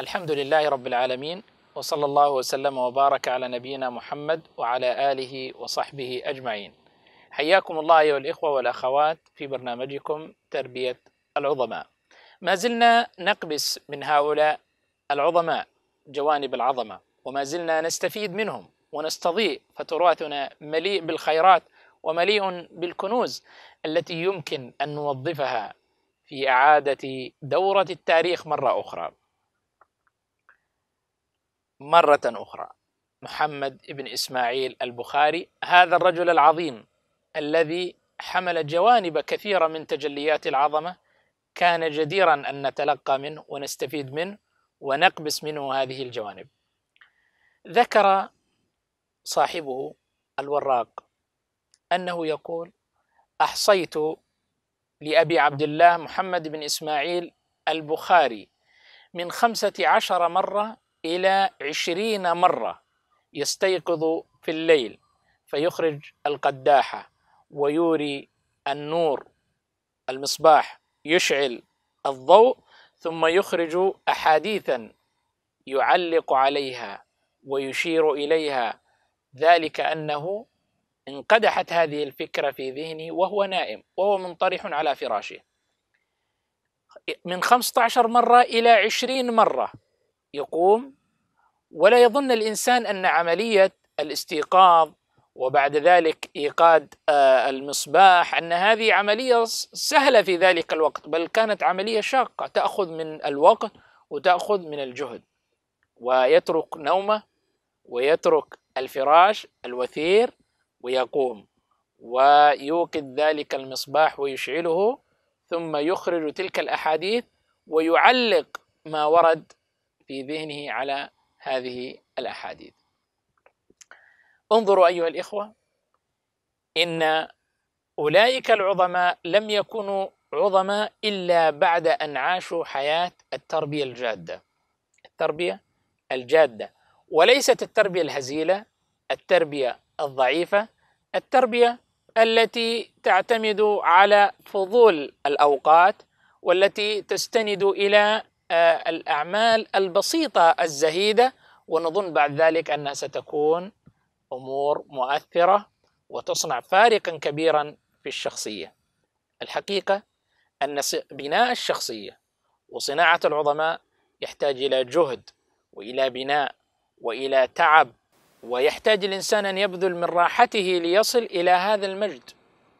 الحمد لله رب العالمين وصلى الله وسلم وبارك على نبينا محمد وعلى آله وصحبه أجمعين حياكم الله أيها الإخوة والأخوات في برنامجكم تربية العظماء ما زلنا نقبس من هؤلاء العظماء جوانب العظمة وما زلنا نستفيد منهم ونستضيء فتراثنا مليء بالخيرات ومليء بالكنوز التي يمكن أن نوظفها في إعادة دورة التاريخ مرة أخرى مرة أخرى محمد بن إسماعيل البخاري هذا الرجل العظيم الذي حمل جوانب كثيرة من تجليات العظمة كان جديرا أن نتلقى منه ونستفيد منه ونقبس منه هذه الجوانب ذكر صاحبه الوراق أنه يقول أحصيت لأبي عبد الله محمد بن إسماعيل البخاري من خمسة عشر مرة إلى عشرين مرة يستيقظ في الليل فيخرج القداحة ويوري النور المصباح يشعل الضوء ثم يخرج أحاديثا يعلق عليها ويشير إليها ذلك أنه انقدحت هذه الفكرة في ذهنه وهو نائم وهو منطرح على فراشه من 15 مرة إلى 20 مرة يقوم ولا يظن الانسان ان عمليه الاستيقاظ وبعد ذلك ايقاد آه، المصباح ان هذه عمليه سهله في ذلك الوقت بل كانت عمليه شاقه تاخذ من الوقت وتاخذ من الجهد ويترك نومه ويترك الفراش الوثير ويقوم ويوقد ذلك المصباح ويشعله ثم يخرج تلك الاحاديث ويعلق ما ورد في ذهنه على هذه الاحاديث. انظروا ايها الاخوه ان اولئك العظماء لم يكونوا عظماء الا بعد ان عاشوا حياه التربيه الجاده. التربيه الجاده وليست التربيه الهزيله، التربيه الضعيفه، التربيه التي تعتمد على فضول الاوقات والتي تستند الى الأعمال البسيطة الزهيدة ونظن بعد ذلك أنها ستكون أمور مؤثرة وتصنع فارقا كبيرا في الشخصية الحقيقة أن بناء الشخصية وصناعة العظماء يحتاج إلى جهد وإلى بناء وإلى تعب ويحتاج الإنسان أن يبذل من راحته ليصل إلى هذا المجد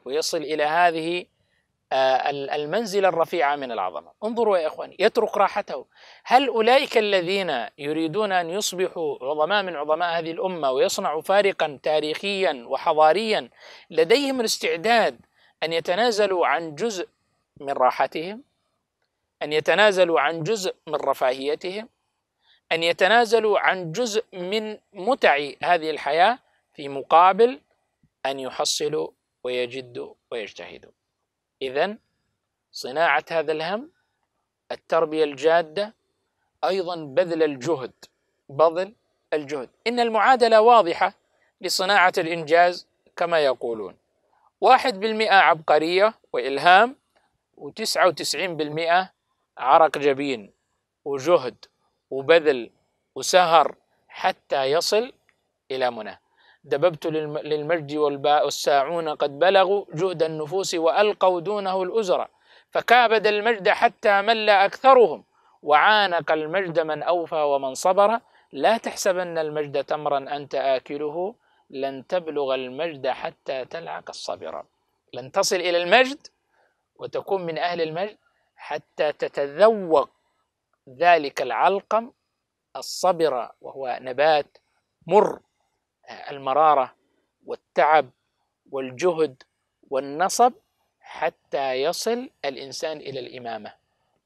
ويصل إلى هذه آه، المنزلة الرفيعة من العظمة انظروا يا إخواني يترك راحته هل أولئك الذين يريدون أن يصبحوا عظماء من عظماء هذه الأمة ويصنعوا فارقا تاريخيا وحضاريا لديهم الاستعداد أن يتنازلوا عن جزء من راحتهم أن يتنازلوا عن جزء من رفاهيتهم أن يتنازلوا عن جزء من متع هذه الحياة في مقابل أن يحصلوا ويجدوا ويجتهدوا إذا صناعة هذا الهم التربية الجادة أيضا بذل الجهد بذل الجهد إن المعادلة واضحة لصناعة الإنجاز كما يقولون واحد بالمئة عبقرية وإلهام وتسعة وتسعين بالمئة عرق جبين وجهد وبذل وسهر حتى يصل إلى منى دببت للمجد والساعون قد بلغوا جهد النفوس وألقوا دونه الأزر فكابد المجد حتى مل أكثرهم وعانق المجد من أوفى ومن صبر لا تحسبن المجد تمرا أنت آكله لن تبلغ المجد حتى تلعق الصبر لن تصل إلى المجد وتكون من أهل المجد حتى تتذوق ذلك العلقم الصبر وهو نبات مر المراره والتعب والجهد والنصب حتى يصل الانسان الى الامامه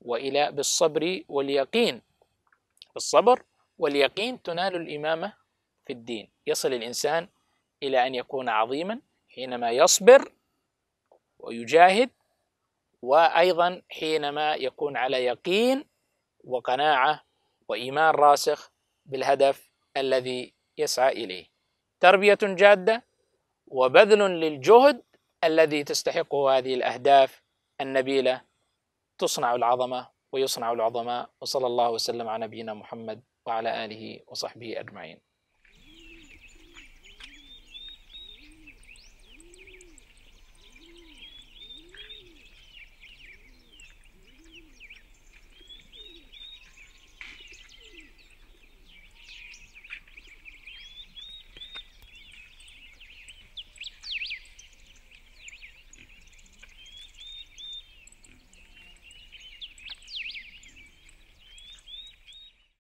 والى بالصبر واليقين بالصبر واليقين تنال الامامه في الدين يصل الانسان الى ان يكون عظيما حينما يصبر ويجاهد وايضا حينما يكون على يقين وقناعه وايمان راسخ بالهدف الذي يسعى اليه تربيه جاده وبذل للجهد الذي تستحقه هذه الاهداف النبيله تصنع العظمه ويصنع العظماء وصلى الله وسلم على نبينا محمد وعلى اله وصحبه اجمعين